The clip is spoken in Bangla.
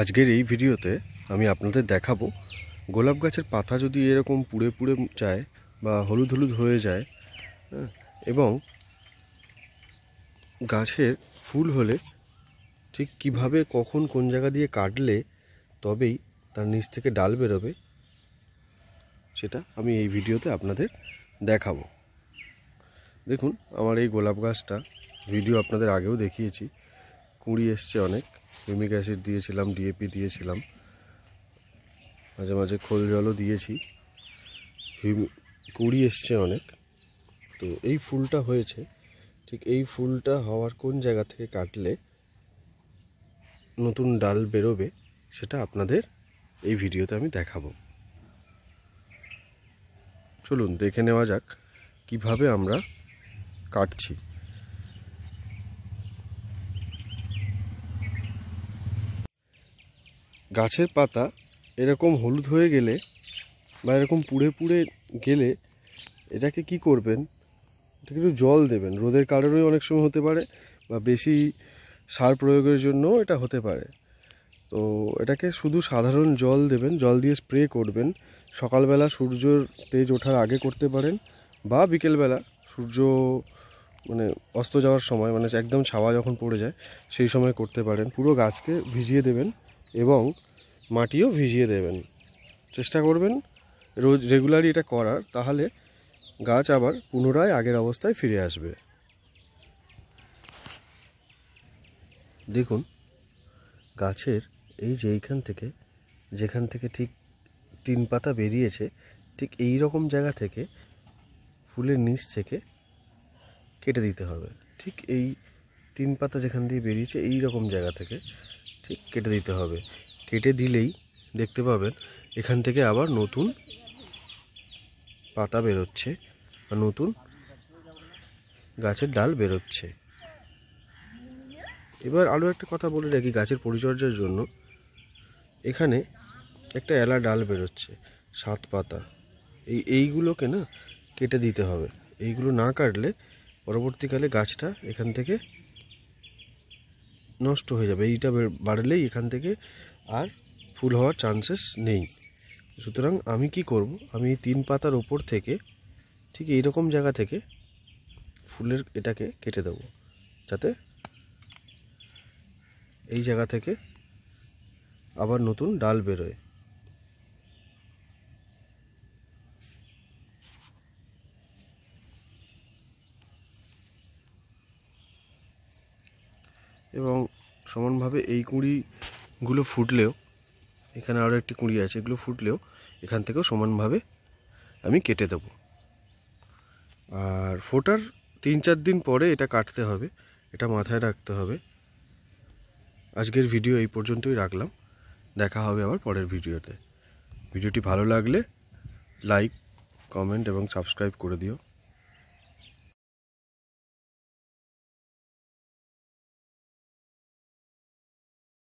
আজকের এই ভিডিওতে আমি আপনাদের দেখাবো গোলাপ গাছের পাতা যদি এরকম পুড়ে পুড়ে যায় বা হলুদ হলুদ হয়ে যায় হ্যাঁ, এবং গাছের ফুল হলে ঠিক কিভাবে কখন কোন জায়গা দিয়ে কাটলে তবেই তার নিচ থেকে ডাল বেরোবে সেটা আমি এই ভিডিওতে আপনাদের দেখাবো দেখুন আমার এই গোলাপ গাছটা ভিডিও আপনাদের আগেও দেখিয়েছি কুড়ি এসছে অনেক হিউমিক অ্যাসিড দিয়েছিলাম ডিএপি দিয়েছিলাম মাঝে মাঝে খোল জলও দিয়েছি হিউমি কুড়ি এসছে অনেক তো এই ফুলটা হয়েছে ঠিক এই ফুলটা হওয়ার কোন জায়গা থেকে কাটলে নতুন ডাল বেরোবে সেটা আপনাদের এই ভিডিওতে আমি দেখাবো চলুন দেখে নেওয়া যাক কিভাবে আমরা কাটছি গাছের পাতা এরকম হলুদ হয়ে গেলে বা এরকম পুড়ে পুড়ে গেলে এটাকে কি করবেন এটাকে একটু জল দেবেন রোদের কারণেই অনেক সময় হতে পারে বা বেশি সার প্রয়োগের জন্য এটা হতে পারে তো এটাকে শুধু সাধারণ জল দেবেন জল দিয়ে স্প্রে করবেন সকালবেলা সূর্যর তেজ ওঠার আগে করতে পারেন বা বিকেলবেলা সূর্য মানে অস্ত যাওয়ার সময় মানে একদম ছাওয়া যখন পড়ে যায় সেই সময় করতে পারেন পুরো গাছকে ভিজিয়ে দেবেন এবং মাটিও ভিজিয়ে দেবেন চেষ্টা করবেন রোজ রেগুলারই এটা করার তাহলে গাছ আবার পুনরায় আগের অবস্থায় ফিরে আসবে দেখুন গাছের এই যে এইখান থেকে যেখান থেকে ঠিক তিন পাতা বেরিয়েছে ঠিক এই রকম জায়গা থেকে ফুলের নিচ থেকে কেটে দিতে হবে ঠিক এই তিন পাতা যেখান দিয়ে বেরিয়েছে এই রকম জায়গা থেকে ঠিক কেটে দিতে হবে কেটে দিলেই দেখতে পাবেন এখান থেকে আবার নতুন পাতা বেরোচ্ছে আর নতুন গাছের ডাল বেরোচ্ছে এবার আরও একটা কথা বলে রাখি গাছের পরিচর্যার জন্য এখানে একটা এলা ডাল বেরোচ্ছে সাত পাতা এই এইগুলোকে না কেটে দিতে হবে এইগুলো না কাটলে পরবর্তীকালে গাছটা এখান থেকে নষ্ট হয়ে যাবে এইটা বাড়লেই এখান থেকে আর ফুল হওয়ার চান্সেস নেই সুতরাং আমি কি করব আমি তিন পাতার ওপর থেকে ঠিক এইরকম জায়গা থেকে ফুলের এটাকে কেটে দেব যাতে এই জায়গা থেকে আবার নতুন ডাল বেরোয় এবং সমানভাবে এই কুঁড়িগুলো ফুটলেও এখানে আরও একটি কুঁড়ি আছে এগুলো ফুটলেও এখান থেকেও সমানভাবে আমি কেটে দেব আর ফোটার তিন চার দিন পরে এটা কাটতে হবে এটা মাথায় রাখতে হবে আজকের ভিডিও এই পর্যন্তই রাখলাম দেখা হবে আবার পরের ভিডিওতে ভিডিওটি ভালো লাগলে লাইক কমেন্ট এবং সাবস্ক্রাইব করে দিও